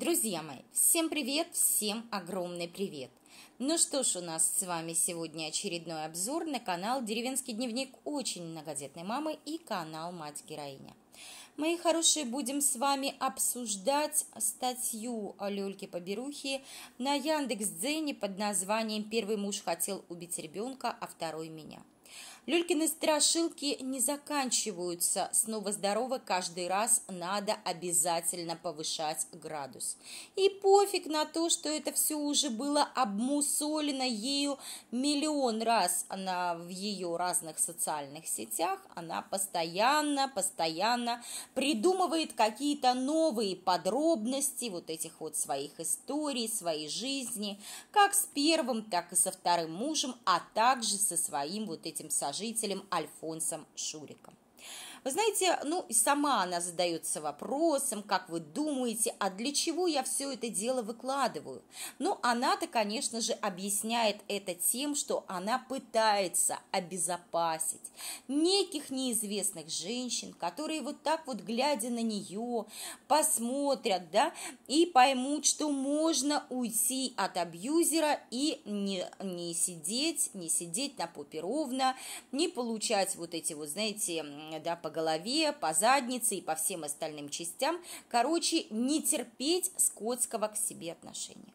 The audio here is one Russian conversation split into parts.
Друзья мои, всем привет, всем огромный привет! Ну что ж, у нас с вами сегодня очередной обзор на канал «Деревенский дневник» очень многодетной мамы и канал «Мать-героиня». Мои хорошие, будем с вами обсуждать статью Лёльки Поберухи на Яндекс.Дзене под названием «Первый муж хотел убить ребенка, а второй меня». Люлькины страшилки не заканчиваются. Снова здорово каждый раз надо обязательно повышать градус. И пофиг на то, что это все уже было обмусолено ею миллион раз она в ее разных социальных сетях. Она постоянно, постоянно придумывает какие-то новые подробности вот этих вот своих историй, своей жизни, как с первым, так и со вторым мужем, а также со своим вот этим сожжением сожителем Альфонсом Шуриком. Вы знаете, ну и сама она задается вопросом, как вы думаете, а для чего я все это дело выкладываю? Ну, она-то, конечно же, объясняет это тем, что она пытается обезопасить неких неизвестных женщин, которые вот так вот, глядя на нее, посмотрят, да, и поймут, что можно уйти от абьюзера и не, не сидеть, не сидеть на попе ровно, не получать вот эти вот, знаете, да, по голове, по заднице и по всем остальным частям. Короче, не терпеть скотского к себе отношения.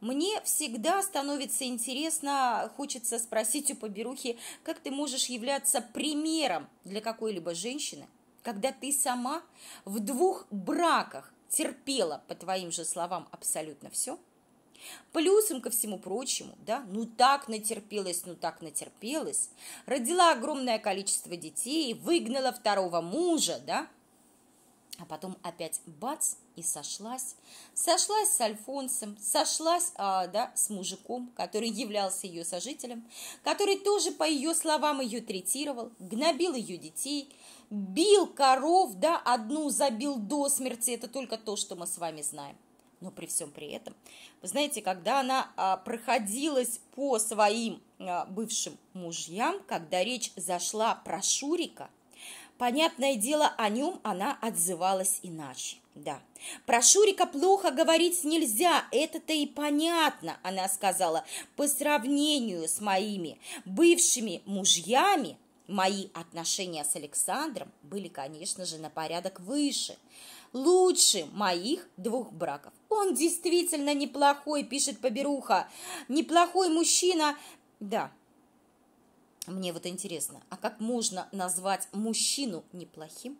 Мне всегда становится интересно, хочется спросить у поберухи, как ты можешь являться примером для какой-либо женщины, когда ты сама в двух браках терпела, по твоим же словам, абсолютно все – Плюсом ко всему прочему, да, ну так натерпелась, ну так натерпелась, родила огромное количество детей, выгнала второго мужа, да, а потом опять бац и сошлась. Сошлась с Альфонсом, сошлась а, да, с мужиком, который являлся ее сожителем, который тоже, по ее словам, ее третировал, гнобил ее детей, бил коров, да, одну забил до смерти, это только то, что мы с вами знаем. Но при всем при этом, вы знаете, когда она а, проходилась по своим а, бывшим мужьям, когда речь зашла про Шурика, понятное дело, о нем она отзывалась иначе. Да, про Шурика плохо говорить нельзя, это-то и понятно, она сказала, по сравнению с моими бывшими мужьями, мои отношения с Александром были, конечно же, на порядок выше – лучше моих двух браков. Он действительно неплохой, пишет Поберуха. Неплохой мужчина. Да, мне вот интересно, а как можно назвать мужчину неплохим,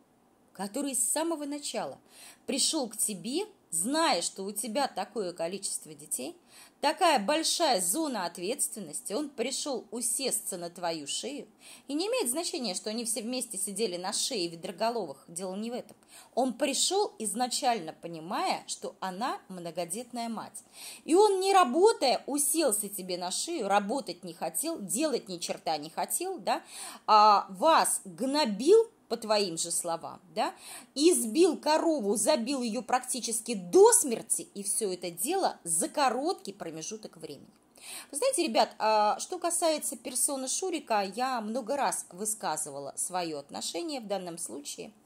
который с самого начала пришел к тебе, зная, что у тебя такое количество детей, такая большая зона ответственности, он пришел усесться на твою шею. И не имеет значения, что они все вместе сидели на шее ведроголовых, дело не в этом. Он пришел изначально понимая, что она многодетная мать. И он, не работая, уселся тебе на шею, работать не хотел, делать ни черта не хотел, да, а вас гнобил по твоим же словам, да, избил корову, забил ее практически до смерти, и все это дело за короткий промежуток времени. Вы знаете, ребят, а, что касается персоны Шурика, я много раз высказывала свое отношение в данном случае –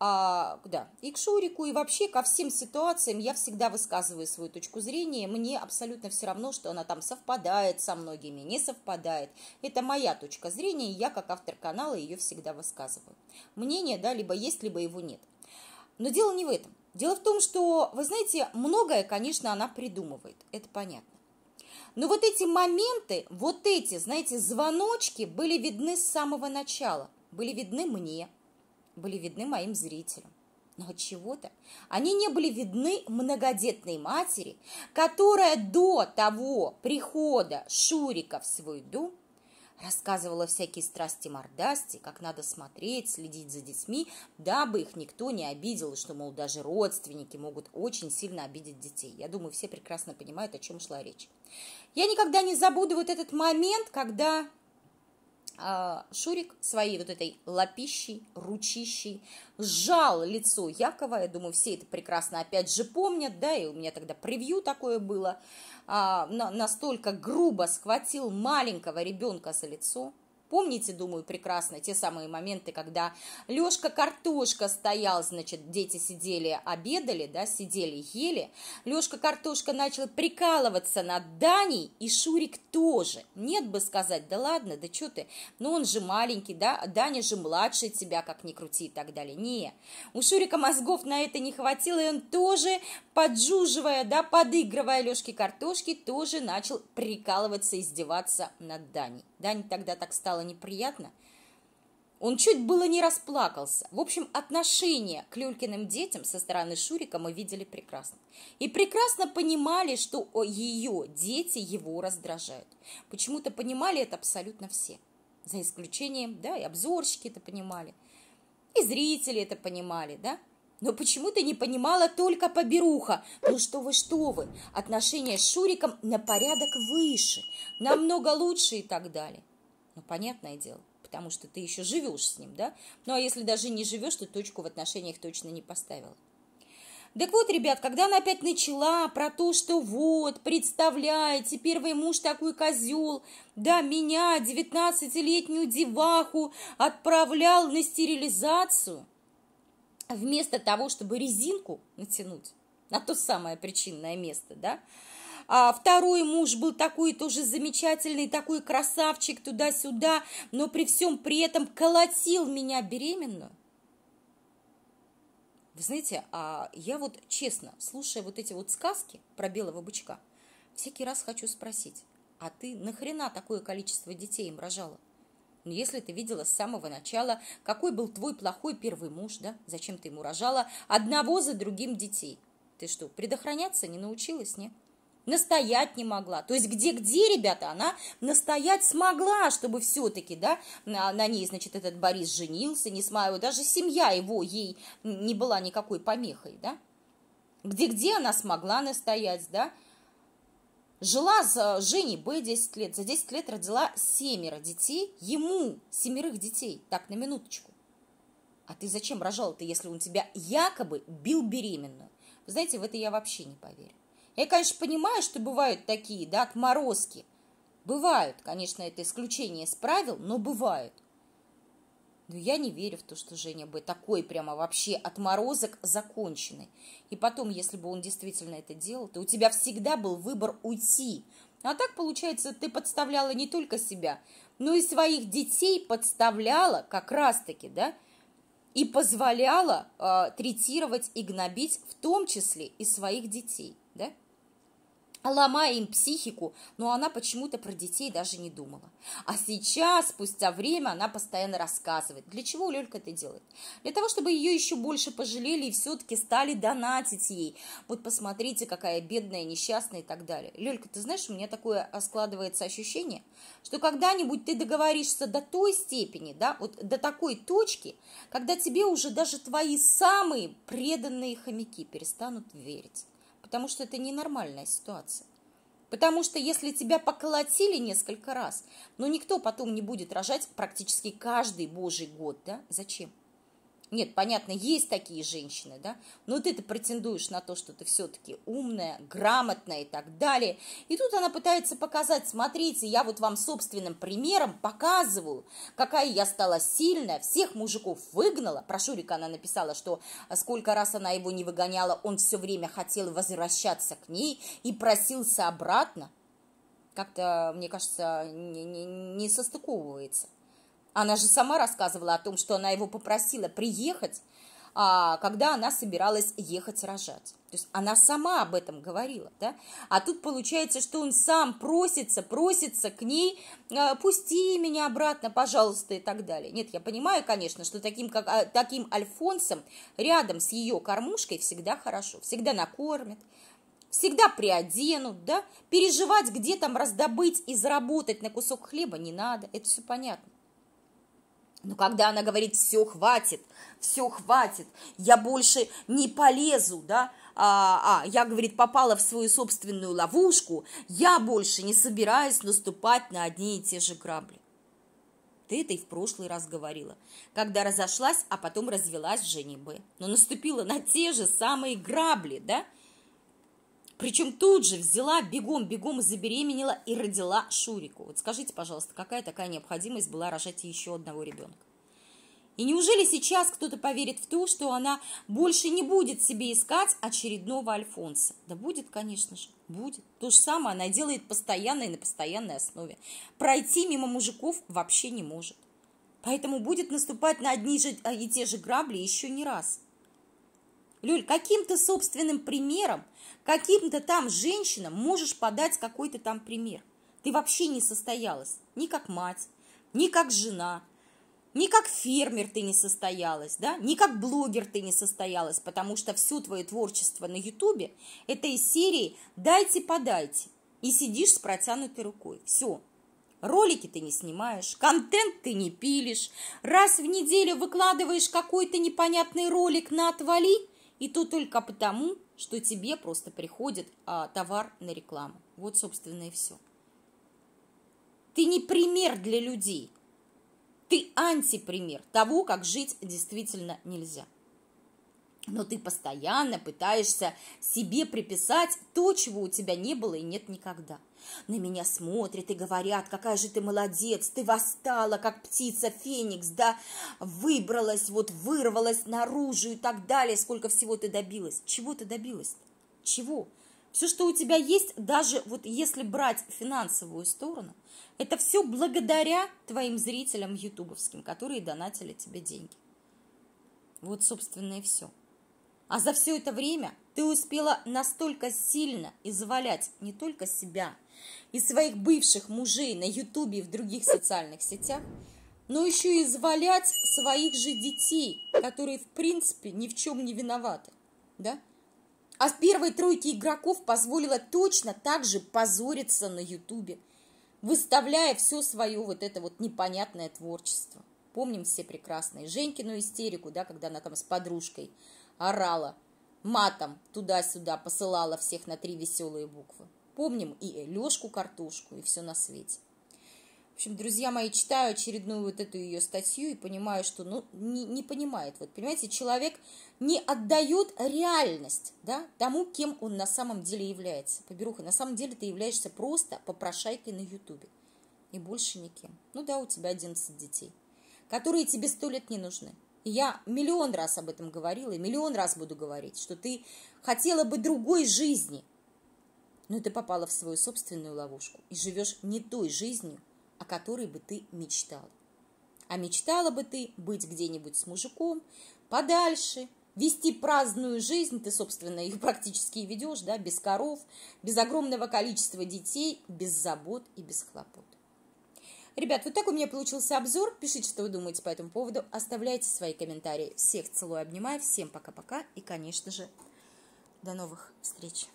а, да, и к Шурику, и вообще ко всем ситуациям я всегда высказываю свою точку зрения. Мне абсолютно все равно, что она там совпадает со многими, не совпадает. Это моя точка зрения, и я как автор канала ее всегда высказываю. Мнение, да, либо есть, либо его нет. Но дело не в этом. Дело в том, что, вы знаете, многое, конечно, она придумывает, это понятно. Но вот эти моменты, вот эти, знаете, звоночки были видны с самого начала, были видны мне, были видны моим зрителям. Но от чего-то они не были видны многодетной матери, которая до того прихода Шурика в свой дом рассказывала всякие страсти-мордасти, как надо смотреть, следить за детьми, дабы их никто не обидел, и что, мол, даже родственники могут очень сильно обидеть детей. Я думаю, все прекрасно понимают, о чем шла речь. Я никогда не забуду вот этот момент, когда а, Шурик своей вот этой лапищей, ручищей сжал лицо Якова, я думаю, все это прекрасно опять же помнят, да, и у меня тогда превью такое было, а, настолько грубо схватил маленького ребенка за лицо, Помните, думаю, прекрасно те самые моменты, когда Лешка-картошка стоял, значит, дети сидели, обедали, да, сидели, ели. Лешка-картошка начал прикалываться над Даней, и Шурик тоже. Нет бы сказать, да ладно, да что ты, Но ну, он же маленький, да, Даня же младше тебя, как ни крути и так далее. Не, у Шурика мозгов на это не хватило, и он тоже поджуживая, да, подыгрывая Лешке картошки, тоже начал прикалываться, издеваться над Даней. Дане тогда так стало неприятно. Он чуть было не расплакался. В общем, отношение к Люлькиным детям со стороны Шурика мы видели прекрасно. И прекрасно понимали, что ее дети его раздражают. Почему-то понимали это абсолютно все. За исключением, да, и обзорщики это понимали, и зрители это понимали, да но почему-то не понимала только поберуха. Ну что вы, что вы, отношения с Шуриком на порядок выше, намного лучше и так далее. Ну, понятное дело, потому что ты еще живешь с ним, да? Ну, а если даже не живешь, то точку в отношениях точно не поставила. Так вот, ребят, когда она опять начала про то, что вот, представляете, первый муж такой козел, да, меня, 19-летнюю деваху, отправлял на стерилизацию – вместо того, чтобы резинку натянуть на то самое причинное место, да, а второй муж был такой тоже замечательный, такой красавчик туда-сюда, но при всем при этом колотил меня беременную. Вы знаете, а я вот честно, слушая вот эти вот сказки про белого бычка, всякий раз хочу спросить, а ты нахрена такое количество детей им рожала? Но ну, если ты видела с самого начала, какой был твой плохой первый муж, да? Зачем ты ему рожала одного за другим детей? Ты что, предохраняться не научилась, не? настоять не могла. То есть где-где, ребята, она настоять смогла, чтобы все-таки, да, на, на ней, значит, этот Борис женился, не смаю, даже семья его ей не была никакой помехой, да. Где-где она смогла настоять, да, Жила с Женей Б 10 лет, за 10 лет родила семеро детей, ему семерых детей, так, на минуточку. А ты зачем рожал-то, если он тебя якобы бил беременную? Вы знаете, в это я вообще не поверю. Я, конечно, понимаю, что бывают такие, да, отморозки. Бывают, конечно, это исключение из правил, но бывают – но я не верю в то, что Женя бы такой прямо вообще отморозок законченный. И потом, если бы он действительно это делал, то у тебя всегда был выбор уйти. А так, получается, ты подставляла не только себя, но и своих детей подставляла как раз-таки, да, и позволяла э, третировать и гнобить в том числе и своих детей, да ломая им психику, но она почему-то про детей даже не думала. А сейчас, спустя время, она постоянно рассказывает, для чего Лёлька это делает. Для того, чтобы ее еще больше пожалели и все-таки стали донатить ей. Вот посмотрите, какая бедная, несчастная и так далее. Лёлька, ты знаешь, у меня такое а, складывается ощущение, что когда-нибудь ты договоришься до той степени, да, вот до такой точки, когда тебе уже даже твои самые преданные хомяки перестанут верить потому что это ненормальная ситуация. Потому что если тебя поколотили несколько раз, но ну, никто потом не будет рожать практически каждый божий год, да? Зачем? Нет, понятно, есть такие женщины, да, но ты-то претендуешь на то, что ты все-таки умная, грамотная и так далее. И тут она пытается показать, смотрите, я вот вам собственным примером показываю, какая я стала сильная, всех мужиков выгнала. Про Шурика она написала, что а, сколько раз она его не выгоняла, он все время хотел возвращаться к ней и просился обратно. Как-то, мне кажется, не, не, не состыковывается. Она же сама рассказывала о том, что она его попросила приехать, а, когда она собиралась ехать рожать. То есть она сама об этом говорила, да? А тут получается, что он сам просится, просится к ней, «А, пусти меня обратно, пожалуйста, и так далее. Нет, я понимаю, конечно, что таким, как, а, таким Альфонсом рядом с ее кормушкой всегда хорошо, всегда накормят, всегда приоденут, да? Переживать, где там раздобыть и заработать на кусок хлеба не надо, это все понятно. Но когда она говорит, все хватит, все хватит, я больше не полезу, да, а, а, я, говорит, попала в свою собственную ловушку, я больше не собираюсь наступать на одни и те же грабли. Ты это и в прошлый раз говорила, когда разошлась, а потом развелась с Женей Б. Но наступила на те же самые грабли, да? Причем тут же взяла, бегом-бегом забеременела и родила Шурику. Вот скажите, пожалуйста, какая такая необходимость была рожать еще одного ребенка? И неужели сейчас кто-то поверит в то, что она больше не будет себе искать очередного Альфонса? Да будет, конечно же, будет. То же самое она делает постоянно и на постоянной основе. Пройти мимо мужиков вообще не может. Поэтому будет наступать на одни же, а, и те же грабли еще не раз – Люль, каким-то собственным примером, каким-то там женщинам можешь подать какой-то там пример. Ты вообще не состоялась ни как мать, ни как жена, ни как фермер ты не состоялась, да, ни как блогер ты не состоялась, потому что все твое творчество на ютубе – этой серии «дайте, подайте» и сидишь с протянутой рукой. Все, Ролики ты не снимаешь, контент ты не пилишь, раз в неделю выкладываешь какой-то непонятный ролик на «отвали», и то только потому, что тебе просто приходит а, товар на рекламу. Вот, собственно, и все. Ты не пример для людей. Ты антипример того, как жить действительно нельзя но ты постоянно пытаешься себе приписать то, чего у тебя не было и нет никогда. На меня смотрят и говорят, какая же ты молодец, ты восстала, как птица Феникс, да, выбралась, вот вырвалась наружу и так далее, сколько всего ты добилась. Чего ты добилась? Чего? Все, что у тебя есть, даже вот если брать финансовую сторону, это все благодаря твоим зрителям ютубовским, которые донатили тебе деньги. Вот, собственно, и все. А за все это время ты успела настолько сильно извалять не только себя и своих бывших мужей на ютубе и в других социальных сетях, но еще и извалять своих же детей, которые в принципе ни в чем не виноваты, да? А в первой тройке игроков позволила точно так же позориться на ютубе, выставляя все свое вот это вот непонятное творчество. Помним все прекрасные Женькину истерику, да, когда она там с подружкой орала матом туда-сюда, посылала всех на три веселые буквы. Помним и Лешку картошку, и все на свете. В общем, друзья мои, читаю очередную вот эту ее статью и понимаю, что, ну, не, не понимает. Вот, понимаете, человек не отдает реальность, да, тому, кем он на самом деле является. Поберуха, на самом деле ты являешься просто попрошайкой на Ютубе. И больше никем. Ну да, у тебя 11 детей которые тебе сто лет не нужны. я миллион раз об этом говорила и миллион раз буду говорить, что ты хотела бы другой жизни, но ты попала в свою собственную ловушку и живешь не той жизнью, о которой бы ты мечтала. А мечтала бы ты быть где-нибудь с мужиком, подальше, вести праздную жизнь, ты, собственно, их практически и ведешь, да, без коров, без огромного количества детей, без забот и без хлопот. Ребят, вот так у меня получился обзор. Пишите, что вы думаете по этому поводу. Оставляйте свои комментарии. Всех целую, обнимаю. Всем пока-пока. И, конечно же, до новых встреч.